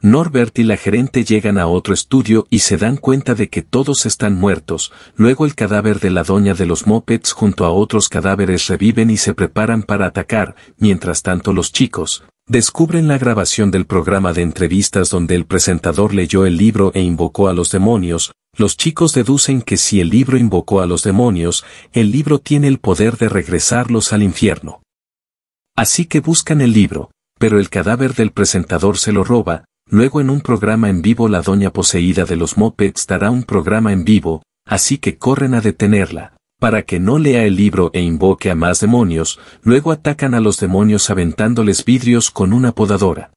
Norbert y la gerente llegan a otro estudio y se dan cuenta de que todos están muertos, luego el cadáver de la doña de los mopeds junto a otros cadáveres reviven y se preparan para atacar, mientras tanto los chicos, descubren la grabación del programa de entrevistas donde el presentador leyó el libro e invocó a los demonios, los chicos deducen que si el libro invocó a los demonios, el libro tiene el poder de regresarlos al infierno. Así que buscan el libro, pero el cadáver del presentador se lo roba, Luego en un programa en vivo la doña poseída de los mopeds dará un programa en vivo, así que corren a detenerla, para que no lea el libro e invoque a más demonios, luego atacan a los demonios aventándoles vidrios con una podadora.